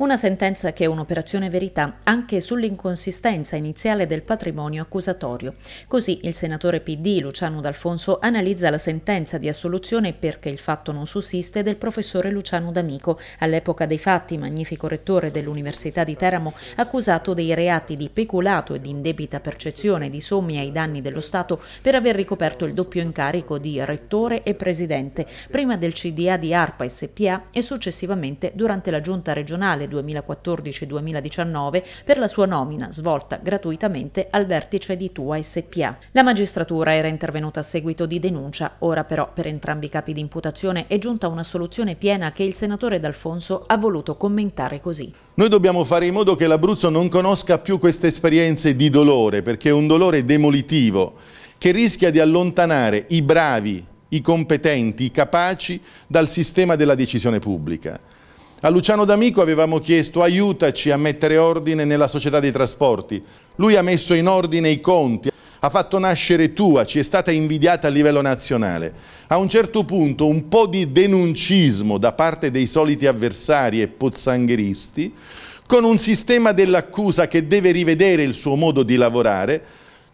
Una sentenza che è un'operazione verità anche sull'inconsistenza iniziale del patrimonio accusatorio. Così il senatore PD Luciano D'Alfonso analizza la sentenza di assoluzione perché il fatto non sussiste del professore Luciano D'Amico, all'epoca dei fatti magnifico rettore dell'Università di Teramo, accusato dei reati di peculato e di indebita percezione di somme ai danni dello Stato per aver ricoperto il doppio incarico di rettore e presidente, prima del CDA di ARPA SPA e successivamente durante la giunta regionale 2014-2019 per la sua nomina, svolta gratuitamente, al vertice di Tua SPA. La magistratura era intervenuta a seguito di denuncia, ora però per entrambi i capi di imputazione è giunta una soluzione piena che il senatore D'Alfonso ha voluto commentare così. Noi dobbiamo fare in modo che l'Abruzzo non conosca più queste esperienze di dolore, perché è un dolore demolitivo, che rischia di allontanare i bravi, i competenti, i capaci dal sistema della decisione pubblica. A Luciano D'Amico avevamo chiesto aiutaci a mettere ordine nella società dei trasporti. Lui ha messo in ordine i conti, ha fatto nascere Tua, ci è stata invidiata a livello nazionale. A un certo punto un po' di denuncismo da parte dei soliti avversari e pozzangheristi, con un sistema dell'accusa che deve rivedere il suo modo di lavorare,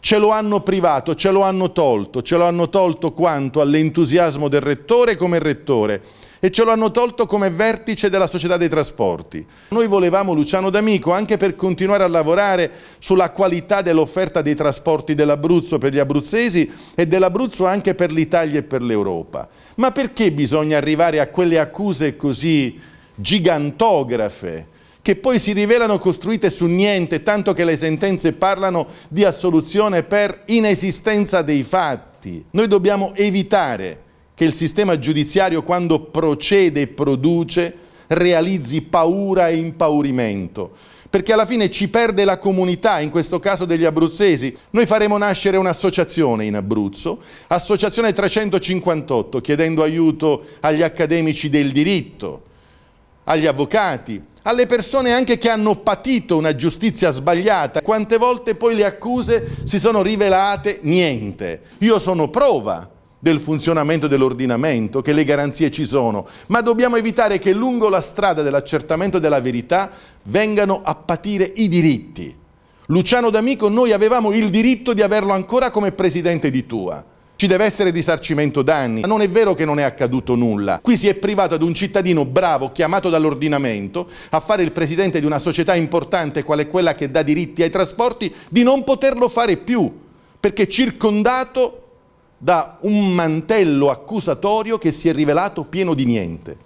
ce lo hanno privato, ce lo hanno tolto, ce lo hanno tolto quanto all'entusiasmo del rettore come rettore e ce lo hanno tolto come vertice della società dei trasporti. Noi volevamo Luciano D'Amico anche per continuare a lavorare sulla qualità dell'offerta dei trasporti dell'Abruzzo per gli abruzzesi e dell'Abruzzo anche per l'Italia e per l'Europa. Ma perché bisogna arrivare a quelle accuse così gigantografe? che poi si rivelano costruite su niente, tanto che le sentenze parlano di assoluzione per inesistenza dei fatti. Noi dobbiamo evitare che il sistema giudiziario, quando procede e produce, realizzi paura e impaurimento, perché alla fine ci perde la comunità, in questo caso degli abruzzesi. Noi faremo nascere un'associazione in Abruzzo, Associazione 358, chiedendo aiuto agli accademici del diritto, agli avvocati, alle persone anche che hanno patito una giustizia sbagliata. Quante volte poi le accuse si sono rivelate niente. Io sono prova del funzionamento dell'ordinamento, che le garanzie ci sono, ma dobbiamo evitare che lungo la strada dell'accertamento della verità vengano a patire i diritti. Luciano D'Amico noi avevamo il diritto di averlo ancora come presidente di Tua. Ci deve essere risarcimento danni. Ma non è vero che non è accaduto nulla. Qui si è privato ad un cittadino bravo, chiamato dall'ordinamento, a fare il presidente di una società importante quale quella che dà diritti ai trasporti, di non poterlo fare più, perché circondato da un mantello accusatorio che si è rivelato pieno di niente.